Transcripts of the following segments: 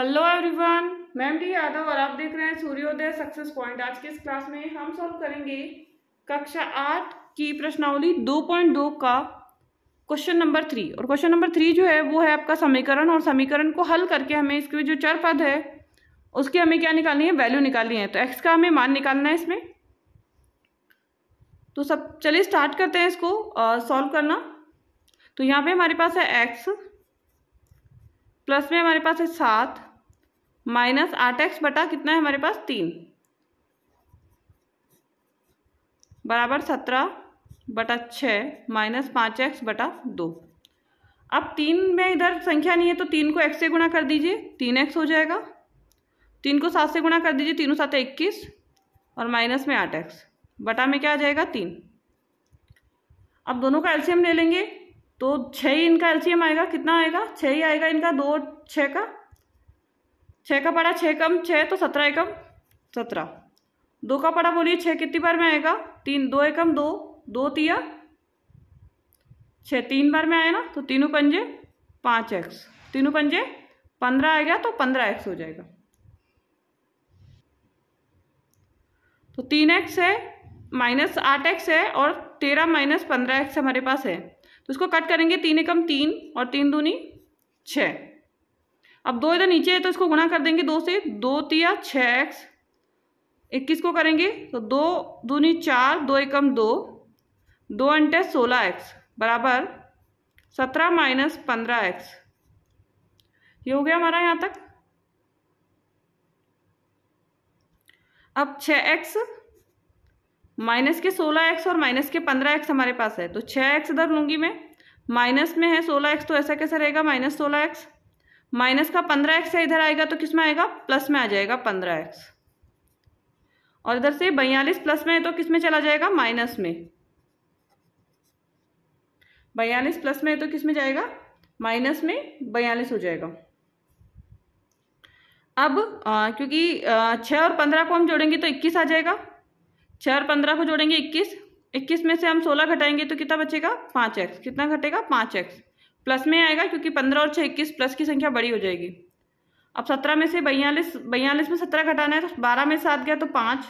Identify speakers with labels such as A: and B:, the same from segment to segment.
A: hello everyone ma'am D Yadav और आप देख रहे हैं सूर्योदय सक्सेस पॉइंट आज के इस क्लास में हम सॉल्व करेंगे कक्षा आठ की प्रश्नावली 2.2 का क्वेश्चन नंबर थ्री और क्वेश्चन नंबर थ्री जो है वो है आपका समीकरण और समीकरण को हल करके हमें इसके जो चर पद है उसकी हमें क्या निकालनी है वैल्यू निकालनी है तो एक्स का हमें मान निकालना है इसमें तो सब चलिए स्टार्ट करते हैं इसको सॉल्व करना तो यहाँ पे हमारे पास है एक्स प्लस में हमारे पास है सात माइनस आठ एक्स बटा कितना है हमारे पास तीन बराबर सत्रह बटा छः माइनस पाँच एक्स बटा दो अब तीन में इधर संख्या नहीं है तो तीन को एक्स से गुणा कर दीजिए तीन एक्स हो जाएगा तीन को सात से गुणा कर दीजिए तीनों सात इक्कीस और माइनस में आठ एक्स बटा में क्या आ जाएगा तीन अब दोनों का एलसीएम ले लेंगे तो छः ही इनका एलसीएम आएगा कितना आएगा छः ही आएगा इनका दो छः का छः का पड़ा छः कम छः तो सत्रह एकम सत्रह दो का पड़ा बोलिए छः कितनी बार में आएगा तीन दो एकम दो दो तिया छः तीन बार में आए ना तो तीनों पंजे पाँच एक्स तीनों पंजे पंद्रह आएगा तो पंद्रह एक्स हो जाएगा तो तीन एक्स है माइनस आठ एक्स है और तेरह माइनस पंद्रह एक्स हमारे पास है तो इसको कट करेंगे तीन एकम तीन और तीन दूनी छः अब दो इधर नीचे है तो इसको गुणा कर देंगे दो से दो तिया छः एक्स इक्कीस को करेंगे तो दो दूनी चार दो एकम दो दो अंटे सोलह एक्स बराबर सत्रह माइनस पंद्रह एक्स ये हो गया हमारा यहाँ तक अब छः एक्स माइनस के सोलह एक्स और माइनस के पंद्रह एक्स हमारे पास है तो छः एक्स इधर लूँगी मैं माइनस में है सोलह एक्स तो ऐसा कैसे रहेगा माइनस सोलह एक्स माइनस का पंद्रह एक्स है इधर आएगा तो किस में आएगा प्लस में आ जाएगा पंद्रह एक्स और इधर से बयालीस प्लस में है तो किस में चला जाएगा माइनस में बयालीस प्लस में है तो किस में जाएगा माइनस में बयालीस हो जाएगा अब आ, क्योंकि छः और पंद्रह को हम जोड़ेंगे तो इक्कीस आ जाएगा छः और पंद्रह को जोड़ेंगे इक्कीस इक्कीस में से हम सोलह घटाएंगे तो कितना बचेगा पाँच एक्स कितना घटेगा पाँच एक्स प्लस में आएगा क्योंकि पंद्रह और छः इक्कीस प्लस की संख्या बड़ी हो जाएगी अब सत्रह में से बयालीस बयालीस में सत्रह घटाना है तो बारह में सात गया तो पाँच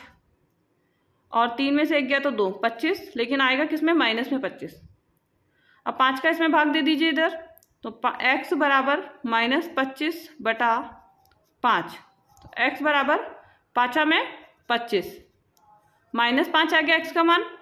A: और तीन में से एक गया तो दो पच्चीस लेकिन आएगा किस में माइनस में पच्चीस अब पाँच का इसमें भाग दे दीजिए इधर तो एक्स बराबर माइनस पच्चीस बटा पाँच तो एक्स बराबर पाँचा में पच्चीस माइनस पाँच आ गया एक्स का मान